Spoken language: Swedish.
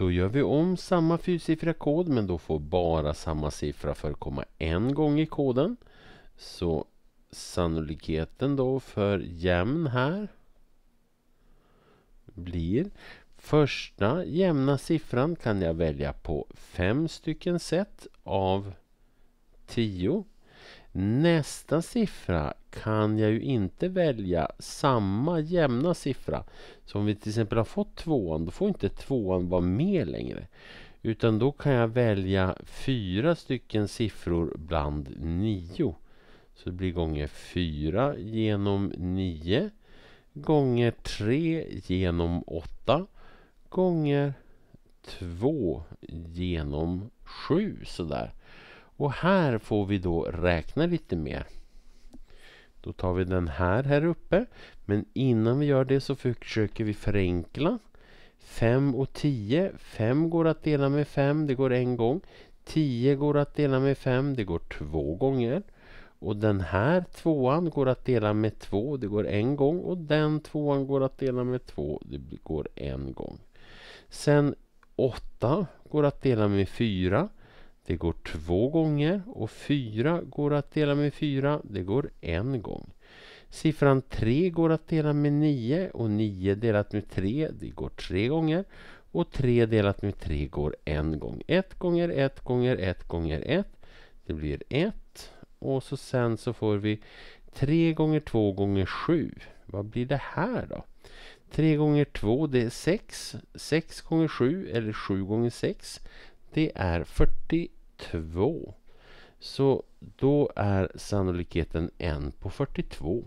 Då gör vi om samma fyrsiffriga kod men då får bara samma siffra förekomma en gång i koden. Så sannolikheten då för jämn här blir första jämna siffran kan jag välja på fem stycken sätt av tio Nästa siffra kan jag ju inte välja samma jämna siffra. Så om vi till exempel har fått tvåan, då får inte tvåan vara med längre. Utan då kan jag välja fyra stycken siffror bland nio. Så det blir gånger fyra genom nio. gånger tre genom åtta. gånger två genom sju. sådär. Och här får vi då räkna lite mer. Då tar vi den här här uppe. Men innan vi gör det så försöker vi förenkla. 5 och 10. 5 går att dela med 5, det går en gång. 10 går att dela med 5, det går två gånger. Och den här tvåan går att dela med 2, det går en gång. Och den tvåan går att dela med 2, det går en gång. Sen 8 går att dela med 4. Det går två gånger och fyra går att dela med fyra. Det går en gång. Siffran 3 går att dela med 9 och 9 delat med 3 det går tre gånger. Och 3 delat med 3 går en gång. 1 gånger 1 gånger 1 gånger 1. Det blir 1. Och så sen så får vi 3 gånger 2 gånger 7. Vad blir det här då? 3 gånger 2 det är 6. 6 gånger 7 eller 7 gånger 6 det är 41. 2. Så då är sannolikheten 1 på 42.